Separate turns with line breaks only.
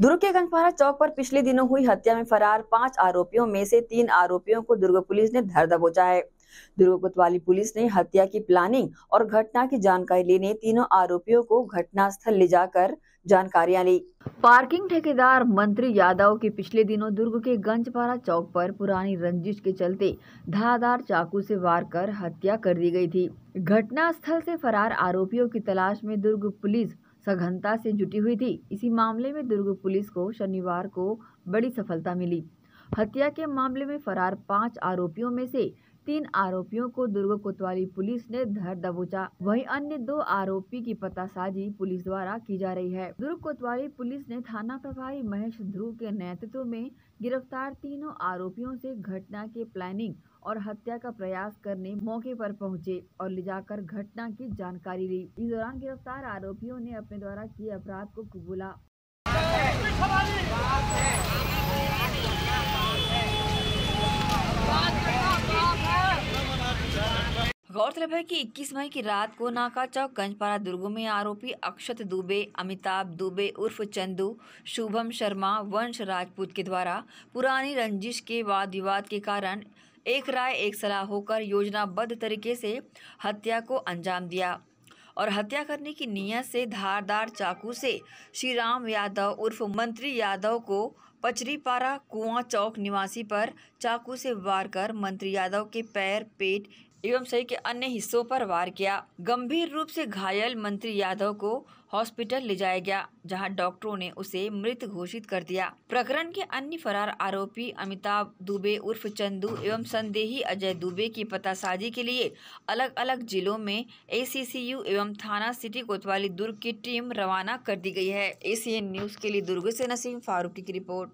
दुर्ग के गंजपारा चौक पर पिछले दिनों हुई हत्या में फरार पांच आरोपियों में से तीन आरोपियों को दुर्ग पुलिस ने धर दबोचा है दुर्ग कोतवाली पुलिस ने हत्या की प्लानिंग और घटना की जानकारी लेने तीनों आरोपियों को घटना स्थल ले जाकर जानकारियां ली पार्किंग ठेकेदार मंत्री यादव की पिछले दिनों दुर्ग के गंजपारा चौक पर पुरानी रंजिश के चलते धारदार चाकू से वार कर हत्या कर दी गई थी घटना स्थल से फरार आरोपियों की तलाश में दुर्ग पुलिस सघनता से जुटी हुई थी इसी मामले में दुर्ग पुलिस को शनिवार को बड़ी सफलता मिली हत्या के मामले में फरार पांच आरोपियों में से तीन आरोपियों को दुर्ग कोतवाली पुलिस ने धर दबोचा वहीं अन्य दो आरोपी की पतासाजी पुलिस द्वारा की जा रही है दुर्ग कोतवाली पुलिस ने थाना प्रभारी महेश ध्रुव के नेतृत्व में गिरफ्तार तीनों आरोपियों से घटना के प्लानिंग और हत्या का प्रयास करने मौके पर पहुंचे और ले जाकर घटना की जानकारी ली इस दौरान गिरफ्तार आरोपियों ने अपने द्वारा किए अपराध को कबूला गौरतलब है कि 21 मई की रात को नाका चौक गंजपारा दुर्गो में आरोपी अक्षत दुबे अमिताभ दुबे उर्फ चंदू शुभम शर्मा वंश राजपूत के द्वारा पुरानी रंजिश के वाद विवाद के कारण एक राय एक सलाह होकर योजनाबद्ध तरीके से हत्या को अंजाम दिया और हत्या करने की नीयत से धारदार चाकू से श्री राम यादव उर्फ मंत्री यादव को पचरीपारा कुआं चौक निवासी पर चाकू से वार कर मंत्री यादव के पैर पेट एवं सही के अन्य हिस्सों पर वार किया गंभीर रूप से घायल मंत्री यादव को हॉस्पिटल ले जाया गया जहां डॉक्टरों ने उसे मृत घोषित कर दिया प्रकरण के अन्य फरार आरोपी अमिताभ दुबे उर्फ चंदू एवं संदेही अजय दुबे की पतासाजी के लिए अलग अलग जिलों में ए एवं थाना सिटी कोतवाली दुर्ग की टीम रवाना कर दी गयी है एसीएन न्यूज के लिए दुर्ग ऐसी नसीम फारूकी की रिपोर्ट